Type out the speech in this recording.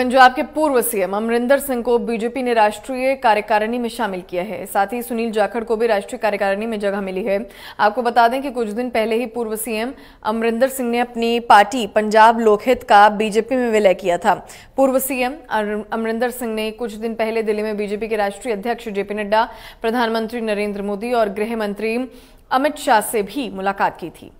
पंजाब के पूर्व सीएम अमरिंदर सिंह को बीजेपी ने राष्ट्रीय कार्यकारिणी में शामिल किया है साथ ही सुनील जाखड़ को भी राष्ट्रीय कार्यकारिणी में जगह मिली है आपको बता दें कि कुछ दिन पहले ही पूर्व सीएम अमरिंदर सिंह ने अपनी पार्टी पंजाब लोकहित का बीजेपी में विलय किया था पूर्व सीएम अमरिंदर सिंह ने कुछ दिन पहले दिल्ली में बीजेपी के राष्ट्रीय अध्यक्ष जेपी नड्डा प्रधानमंत्री नरेंद्र मोदी और गृह मंत्री अमित शाह से भी मुलाकात की थी